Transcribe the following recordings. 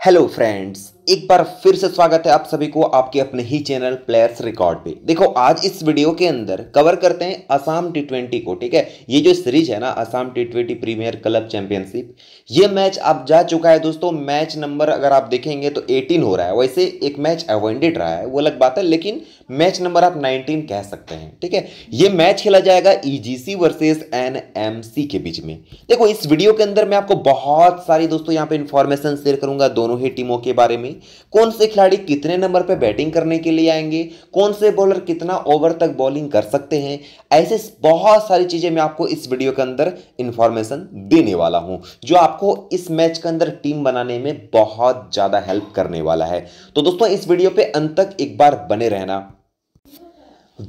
Hello friends, एक बार फिर से स्वागत है आप सभी को आपके अपने ही चैनल प्लेयर्स रिकॉर्ड पे देखो आज इस वीडियो के अंदर कवर करते हैं असम टी को ठीक है ये जो सीरीज है ना Assam tea premier club championship ये मैच अब जा चुका है दोस्तों मैच नंबर अगर आप देखेंगे तो 18 हो रहा है वैसे एक मैच अवॉइडेड रहा है वो अलग बात है लेकिन मैच नंबर आप नाइनटीन कह सकते हैं ठीक है ये मैच खेला जाएगा ईजीसी वर्सेस एन के बीच में देखो इस वीडियो के अंदर मैं आपको बहुत सारी दोस्तों यहाँ पे इंफॉर्मेशन शेयर करूंगा दोनों ही टीमों के बारे में कौन से खिलाड़ी कितने नंबर पर बैटिंग करने के लिए आएंगे कौन से बॉलर कितना ओवर तक बॉलिंग कर सकते हैं ऐसे बहुत सारी चीज़ें मैं आपको इस वीडियो के अंदर इंफॉर्मेशन देने वाला हूं जो आपको इस मैच के अंदर टीम बनाने में बहुत ज़्यादा हेल्प करने वाला है तो दोस्तों इस वीडियो पे अंत तक एक बार बने रहना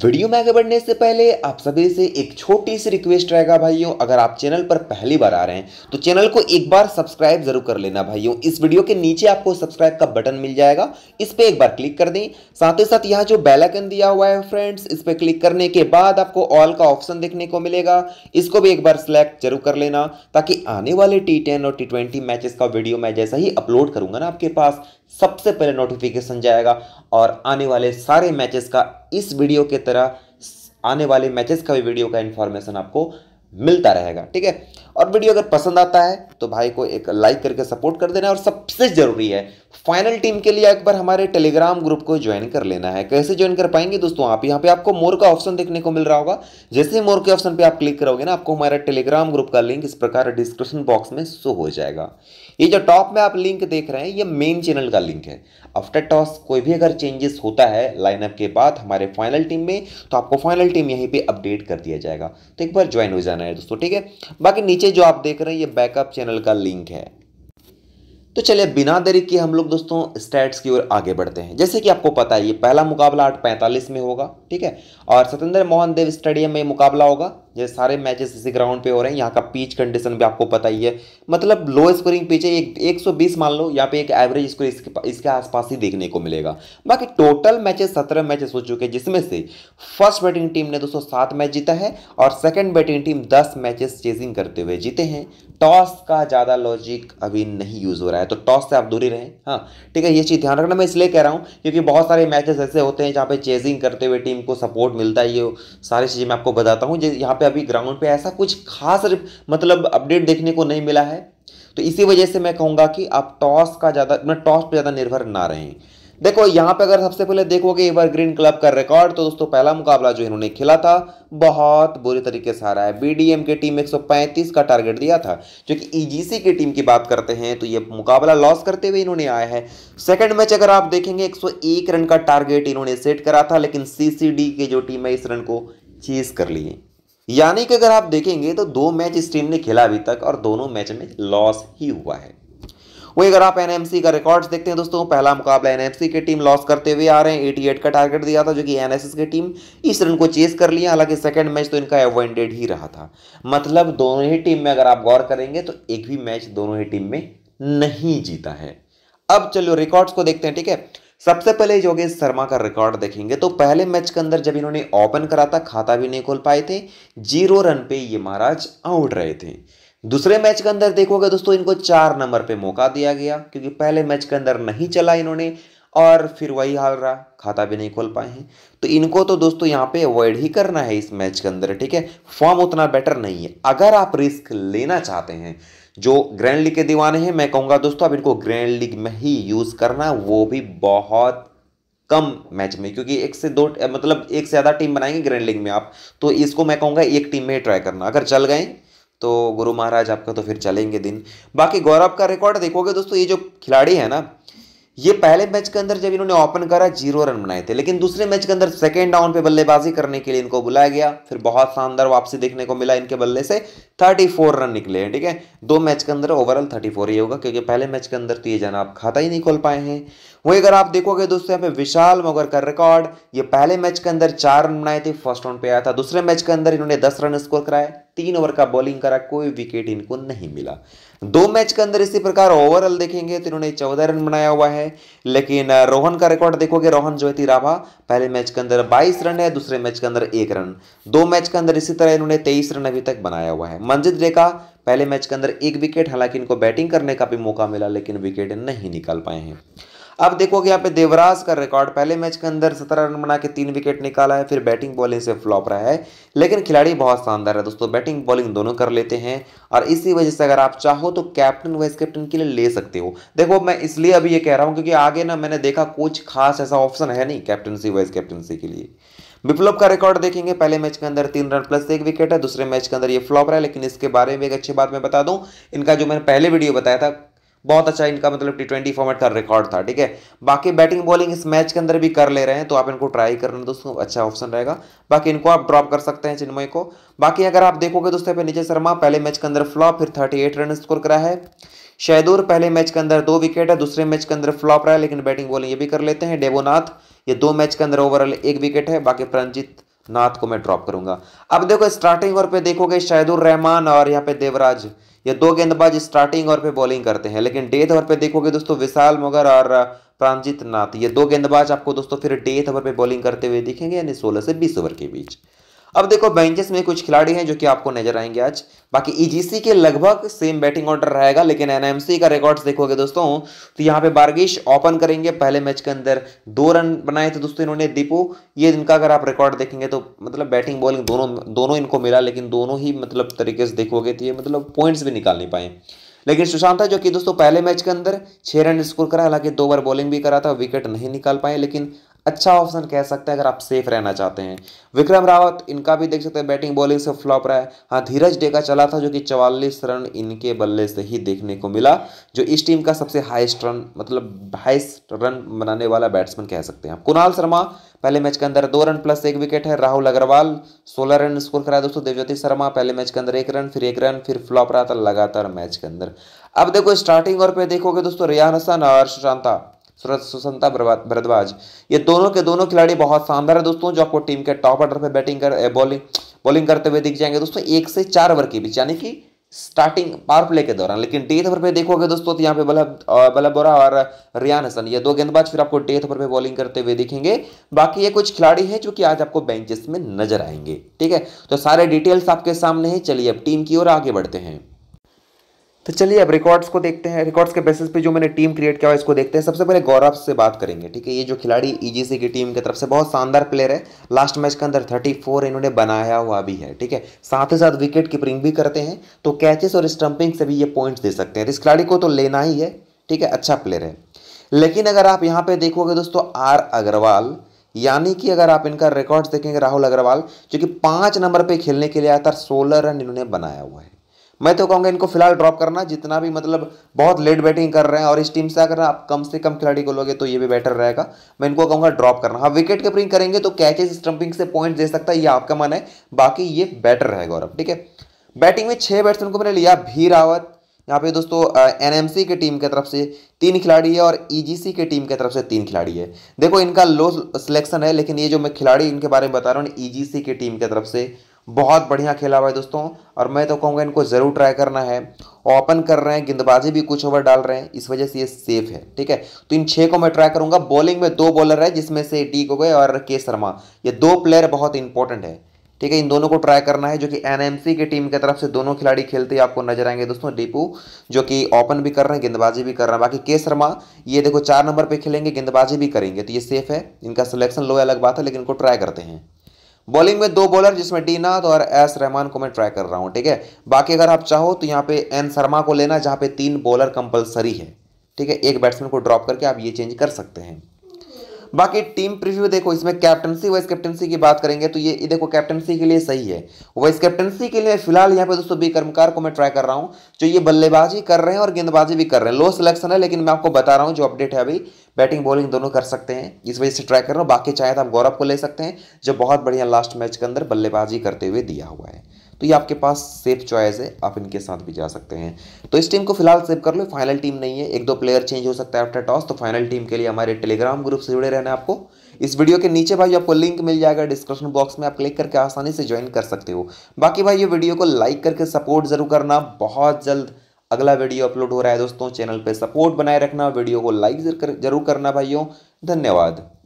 वीडियो में आगे बढ़ने से पहले आप सभी से एक छोटी सी रिक्वेस्ट रहेगा भाइयों अगर आप चैनल पर पहली बार आ रहे हैं तो चैनल को एक बार सब्सक्राइब जरूर कर लेना भाइयों इस वीडियो के नीचे आपको सब्सक्राइब का बटन मिल जाएगा इस पर एक बार क्लिक कर दें साथ ही साथ यहां जो बेल आइकन दिया हुआ है फ्रेंड्स इस पर क्लिक करने के बाद आपको ऑल का ऑप्शन देखने को मिलेगा इसको भी एक बार सिलेक्ट जरूर कर लेना ताकि आने वाले टी और टी ट्वेंटी का वीडियो मैं जैसा ही अपलोड करूंगा ना आपके पास सबसे पहले नोटिफिकेशन जाएगा और आने वाले सारे मैचेस का इस वीडियो के तरह आने वाले मैचेस का भी वीडियो का इन्फॉर्मेशन आपको मिलता रहेगा ठीक है और वीडियो अगर पसंद आता है तो भाई को एक लाइक करके सपोर्ट कर देना और सबसे ज़रूरी है फाइनल टीम के लिए एक बार हमारे टेलीग्राम ग्रुप को ज्वाइन कर लेना है कैसे ज्वाइन कर पाएंगे दोस्तों आप यहाँ पे आपको मोर का ऑप्शन देखने को मिल रहा होगा जैसे ही मोर के ऑप्शन पे आप क्लिक करोगे ना आपको हमारा टेलीग्राम ग्रुप का लिंक इस प्रकार डिस्क्रिप्शन बॉक्स में शो हो जाएगा ये जो टॉप में आप लिंक देख रहे हैं ये मेन चैनल का लिंक है आफ्टर टॉस कोई भी अगर चेंजेस होता है लाइनअप के बाद हमारे फाइनल टीम में तो आपको फाइनल टीम यहीं पर अपडेट कर दिया जाएगा तो एक बार ज्वाइन हो जाना है दोस्तों ठीक है बाकी नीचे नीचे जो आप देख रहे हैं ये बैकअप चैनल का लिंक है तो चलिए बिना देरी के हम लोग दोस्तों स्टैट्स की ओर आगे बढ़ते हैं जैसे कि आपको पता है ये पहला मुकाबला आठ पैंतालीस में होगा ठीक है और सतेंद्र मोहन देव स्टेडियम में मुकाबला होगा ये सारे मैचेस इसी ग्राउंड पे हो रहे हैं यहाँ का पिच कंडीशन भी आपको पता ही है मतलब लो स्कोरिंग पिच है एक 120 सौ बीस मान लो यहाँ पे एक एवरेज स्कोर इसके इसके आसपास ही देखने को मिलेगा बाकी टोटल मैचेस सत्रह मैचेस हो चुके हैं जिसमें से फर्स्ट बैटिंग टीम ने दोस्तों सात मैच जीता है और सेकेंड बैटिंग टीम दस मैचेस चेजिंग करते हुए जीते हैं टॉस का ज़्यादा लॉजिक अभी नहीं यूज़ हो रहा है तो टॉस से आप दूरी रहें हाँ ठीक है ये चीज़ ध्यान रखना मैं इसलिए कह रहा हूँ क्योंकि बहुत सारे मैचेस ऐसे होते हैं जहाँ पे चेजिंग करते हुए टीम को सपोर्ट मिलता है ये सारी चीज़ें मैं आपको बताता हूँ यहाँ पे अभी ग्राउंड पे ऐसा कुछ खास मतलब अपडेट देखने को नहीं मिला है तो इसी वजह से मैं कहूँगा कि आप टॉस का ज़्यादा मतलब टॉस पे ज़्यादा निर्भर ना रहें देखो यहाँ पे अगर सबसे पहले देखोगे एवर ग्रीन क्लब का रिकॉर्ड तो दोस्तों पहला मुकाबला जो इन्होंने खेला था बहुत बुरी तरीके से हारा है बीडीएम की टीम 135 का टारगेट दिया था जो कि ईजीसी e की टीम की बात करते हैं तो ये मुकाबला लॉस करते हुए इन्होंने आया है सेकंड मैच अगर आप देखेंगे एक रन का टारगेट इन्होंने सेट करा था लेकिन सीसीडी की जो टीम है इस रन को चीज कर लिए यानी कि अगर आप देखेंगे तो दो मैच इस टीम ने खेला अभी तक और दोनों मैच में लॉस ही हुआ है वही अगर आप एनएमसी का रिकॉर्ड्स देखते हैं दोस्तों पहला मुकाबला एनएफसी की टीम लॉस करते हुए आ रहे हैं 88 का टारगेट दिया था जो कि एनएसएस की टीम इस रन को चेस कर लिया हालांकि सेकंड मैच तो इनका एवॉइडेड ही रहा था मतलब दोनों ही टीम में अगर आप गौर करेंगे तो एक भी मैच दोनों ही टीम में नहीं जीता है अब चलो रिकॉर्ड्स को देखते हैं ठीक है सबसे पहले योगेश शर्मा का रिकॉर्ड देखेंगे तो पहले मैच के अंदर जब इन्होंने ओपन करा था खाता भी नहीं खोल पाए थे जीरो रन पे ये महाराज आउट रहे थे दूसरे मैच के अंदर देखोगे दोस्तों इनको चार नंबर पे मौका दिया गया क्योंकि पहले मैच के अंदर नहीं चला इन्होंने और फिर वही हाल रहा खाता भी नहीं खोल पाए हैं तो इनको तो दोस्तों यहाँ पे अवॉइड ही करना है इस मैच के अंदर ठीक है फॉर्म उतना बेटर नहीं है अगर आप रिस्क लेना चाहते हैं जो ग्रैंड लीग के दीवाने हैं मैं कहूंगा दोस्तों आप इनको ग्रैंड लीग में ही यूज़ करना वो भी बहुत कम मैच में क्योंकि एक से दो मतलब एक से ज़्यादा टीम बनाएंगे ग्रैंड लीग में आप तो इसको मैं कहूंगा एक टीम में ही ट्राई करना अगर चल गए तो गुरु महाराज आपका तो फिर चलेंगे दिन बाकी गौरव का रिकॉर्ड देखोगे दोस्तों ये जो खिलाड़ी है ना ये पहले मैच के अंदर जब इन्होंने ओपन करा जीरो रन बनाए थे लेकिन दूसरे मैच के अंदर सेकेंड डाउन पे बल्लेबाजी करने के लिए इनको बुलाया गया फिर बहुत शानदार वापसी देखने को मिला इनके बल्ले से 34 रन निकले हैं ठीक है दो मैच के अंदर ओवरऑल 34 ही होगा क्योंकि पहले मैच के अंदर तो ये आप खाता ही नहीं खोल पाए हैं वही अगर आप देखोगे दोस्तों यहाँ पे विशाल मगर का रिकॉर्ड ये पहले मैच के अंदर चार रन बनाए थे फर्स्ट राउंड पे आया था दूसरे मैच के अंदर इन्होंने दस रन स्कोर कराए तीन ओवर का बॉलिंग करा कोई विकेट इनको नहीं मिला दो मैच के अंदर इसी प्रकार ओवरऑल देखेंगे तो इन्होंने चौदह रन बनाया हुआ है लेकिन रोहन का रिकॉर्ड देखोगे रोहन ज्योति राभा पहले मैच के अंदर बाईस रन है दूसरे मैच के अंदर एक रन दो मैच के अंदर इसी तरह इन्होंने तेईस रन अभी तक बनाया हुआ है मंजित रेखा पहले मैच के अंदर एक विकेट हालांकि इनको बैटिंग करने का भी मौका मिला लेकिन विकेट नहीं निकाल पाए हैं अब देखोगे यहाँ पे देवराज का रिकॉर्ड पहले मैच के अंदर सत्रह रन बना के तीन विकेट निकाला है फिर बैटिंग बॉलिंग से फ्लॉप रहा है लेकिन खिलाड़ी बहुत शानदार है दोस्तों बैटिंग बॉलिंग दोनों कर लेते हैं और इसी वजह से अगर आप चाहो तो कैप्टन वाइस कैप्टन के लिए ले सकते हो देखो मैं इसलिए अभी ये कह रहा हूँ क्योंकि आगे ना मैंने देखा कुछ खास ऐसा ऑप्शन है नहीं कैप्टनसी वाइस कैप्टनसी के लिए विप्लव का रिकॉर्ड देखेंगे पहले मैच के अंदर तीन रन प्लस एक विकेट है दूसरे मैच के अंदर ये फ्लॉप रहा है लेकिन इसके बारे में एक अच्छी बात मैं बता दूं इनका जो मैंने पहले वीडियो बताया था बहुत अच्छा इनका मतलब टी ट्वेंटी फॉर्मेट का रिकॉर्ड था ठीक है बाकी बैटिंग बॉलिंग इस मैच के अंदर भी कर ले रहे हैं तो आप इनको ट्राई करना दोस्तों अच्छा ऑप्शन रहेगा बाकी इनको आप ड्रॉप कर सकते हैं चिन्मय को बाकी अगर आप देखोगे दोस्तों पे नीचे शर्मा पहले मैच के अंदर फ्लॉप फिर थर्टी एट रन स्कोर करा है शहदूर पहले मैच के अंदर दो विकेट है दूसरे मैच के अंदर फ्लॉप रहा है लेकिन बैटिंग बॉलिंग ये भी कर लेते हैं डेवोनाथ ये दो मैच के अंदर ओवरऑल एक विकेट है बाकी प्रणजीत नाथ को मैं ड्रॉप करूंगा अब देखो स्टार्टिंग ओवर पे देखोगे शहदुर रहमान और यहाँ पे देवराज ये दो गेंदबाज स्टार्टिंग ओवर पे बॉलिंग करते हैं लेकिन डेथ ओवर पे देखोगे दोस्तों विशाल मगर और प्राणजीत नाथ ये दो गेंदबाज आपको दोस्तों फिर डेथ ओवर पे बॉलिंग करते हुए दिखेंगे यानी सोलह से बीस ओवर के बीच अब देखो बेंचेस में कुछ खिलाड़ी हैं जो कि आपको नजर आएंगे आज बाकी ईजीसी e के लगभग सेम बैटिंग ऑर्डर रहेगा लेकिन एनएमसी का रिकॉर्ड्स देखोगे दोस्तों तो यहाँ पे बारगिश ओपन करेंगे पहले मैच के अंदर दो रन बनाए थे दोस्तों इन्होंने दीपू ये इनका अगर आप रिकॉर्ड देखेंगे तो मतलब बैटिंग बॉलिंग दोनों दोनों इनको मिला लेकिन दोनों ही मतलब तरीके से देखोगे तो ये मतलब पॉइंट्स भी निकाल नहीं पाए लेकिन सुशांत जो कि दोस्तों पहले मैच के अंदर छः रन स्कोर करा हालांकि दो बार बॉलिंग भी करा था विकेट नहीं निकाल पाए लेकिन अच्छा ऑप्शन कह सकते हैं अगर आप सेफ रहना चाहते हैं विक्रम रावत इनका भी देख सकते हैं बैटिंग बॉलिंग से फ्लॉप रहा है हाँ धीरज डे का चला था जो कि चवालीस रन इनके बल्ले से ही देखने को मिला जो इस टीम का सबसे हाईस्ट रन मतलब हाईस्ट रन बनाने वाला बैट्समैन कह सकते हैं कुणाल शर्मा पहले मैच के अंदर दो रन प्लस एक विकेट है राहुल अग्रवाल सोलह रन स्कोर कराया दोस्तों देवज्योति शर्मा पहले मैच के अंदर एक रन फिर एक रन फिर फ्लॉप रहा था लगातार मैच के अंदर अब देखो स्टार्टिंग और पे देखोगे दोस्तों रियान हसन और सुशांता सुसंता भरद्वाज ये दोनों के दोनों खिलाड़ी बहुत शानदार है दोस्तों जो आपको टीम के टॉप ऑर्डर पर बैटिंग कर बॉलिंग बॉलिंग करते हुए दिख जाएंगे दोस्तों एक से चार ओवर के बीच यानी कि स्टार्टिंग पावर प्ले के दौरान लेकिन डेथ ओवर पे देखोगे दोस्तों तो यहाँ पे बल्लब बल्लब बोरा और रियान हसन ये दो गेंदबाज फिर आपको डेथ ओवर पे बॉलिंग करते हुए दिखेंगे बाकी ये कुछ खिलाड़ी हैं जो कि आज आपको बेंचेस में नजर आएंगे ठीक है तो सारे डिटेल्स आपके सामने हैं चलिए अब टीम की ओर आगे बढ़ते हैं तो चलिए अब रिकॉर्ड्स को देखते हैं रिकॉर्ड्स के बेसिस पे जो मैंने टीम क्रिएट किया है इसको देखते हैं सबसे पहले गौरव से बात करेंगे ठीक है ये जो खिलाड़ी ईजीसी e की टीम की तरफ से बहुत शानदार प्लेयर है लास्ट मैच के अंदर 34 इन्होंने बनाया हुआ भी है ठीक है साथ ही साथ विकेट कीपरिंग भी करते हैं तो कैचेस और स्टम्पिंग से भी ये पॉइंट्स दे सकते हैं इस खिलाड़ी को तो लेना ही है ठीक है अच्छा प्लेयर है लेकिन अगर आप यहाँ पर देखोगे दोस्तों आर अग्रवाल यानी कि अगर आप इनका रिकॉर्ड्स देखेंगे राहुल अग्रवाल जो कि पाँच नंबर पर खेलने के लिए आया था सोलह रन इन्होंने बनाया हुआ है मैं तो कहूँगा इनको फिलहाल ड्रॉप करना जितना भी मतलब बहुत लेट बैटिंग कर रहे हैं और इस टीम से अगर आप कम से कम खिलाड़ी को लोगे तो ये भी बेटर रहेगा मैं इनको कहूंगा ड्रॉप करना हाँ विकेट कीपरिंग करेंगे तो कैचेज स्टम्पिंग से पॉइंट दे सकता है ये आपका मन है बाकी ये बेटर रहेगा गौरव ठीक है बैटिंग में छह बैट्समैन को मैंने लिया भी रावत यहाँ पे दोस्तों एनएमसी की टीम की तरफ से तीन खिलाड़ी है और ईजीसी की टीम की तरफ से तीन खिलाड़ी है देखो इनका लो सिलेक्शन है लेकिन ये जो मैं खिलाड़ी इनके बारे में बता रहा हूँ ईजीसी की टीम की तरफ से बहुत बढ़िया खेला हुआ है दोस्तों और मैं तो कहूँगा इनको ज़रूर ट्राई करना है ओपन कर रहे हैं गेंदबाजी भी कुछ ओवर डाल रहे हैं इस वजह से ये सेफ है ठीक है तो इन छः को मैं ट्राई करूँगा बॉलिंग में दो बॉलर है जिसमें से डी गोगोई और के शर्मा ये दो प्लेयर बहुत इंपॉर्टेंट है ठीक है इन दोनों को ट्राई करना है जो कि एनएमसी की टीम की तरफ से दोनों खिलाड़ी खेलते ही आपको नजर आएंगे दोस्तों डीपू जो कि ओपन भी कर रहे हैं गेंदबाजी भी कर रहे हैं बाकी के शर्मा ये देखो चार नंबर पे खेलेंगे गेंदबाजी भी करेंगे तो ये सेफ है इनका सिलेक्शन लो अलग बात है लेकिन इनको ट्राई करते हैं बॉलिंग में दो बॉलर जिसमें डी नाथ और एस रहमान को मैं ट्राई कर रहा हूँ ठीक है बाकी अगर आप चाहो तो यहाँ पे एन शर्मा को लेना जहाँ पे तीन बॉलर कंपलसरी है ठीक है एक बैट्समैन को ड्रॉप करके आप ये चेंज कर सकते हैं बाकी टीम प्रीव्यू देखो इसमें कैप्टनसी वाइस कैप्टनसी की बात करेंगे तो ये देखो कैप्टनसी के लिए सही है वाइस कैप्टनसी के लिए फिलहाल यहाँ पे दोस्तों कर्मकार को मैं ट्राई कर रहा हूँ जो ये बल्लेबाजी कर रहे हैं और गेंदबाजी भी कर रहे हैं लो सिलेक्शन है लेकिन मैं आपको बता रहा हूँ जो अपडेट है अभी बैटिंग बॉलिंग दोनों कर सकते हैं इस वजह से ट्राई कर रहा हूँ बाकी चाहे तो आप गौरव को ले सकते हैं जो बहुत बढ़िया लास्ट मैच के अंदर बल्लेबाजी करते हुए दिया हुआ है तो ये आपके पास सेफ चॉइस है आप इनके साथ भी जा सकते हैं तो इस टीम को फिलहाल सेव कर लो फाइनल टीम नहीं है एक दो प्लेयर चेंज हो सकता है आफ्टर टॉस तो फाइनल टीम के लिए हमारे टेलीग्राम ग्रुप से जुड़े रहना आपको इस वीडियो के नीचे भाई आपको लिंक मिल जाएगा डिस्क्रिप्शन बॉक्स में आप क्लिक करके आसानी से ज्वाइन कर सकते हो बाकी भाई ये वीडियो को लाइक करके सपोर्ट जरूर करना बहुत जल्द अगला वीडियो अपलोड हो रहा है दोस्तों चैनल पे सपोर्ट बनाए रखना वीडियो को लाइक जरूर करना भाइयों धन्यवाद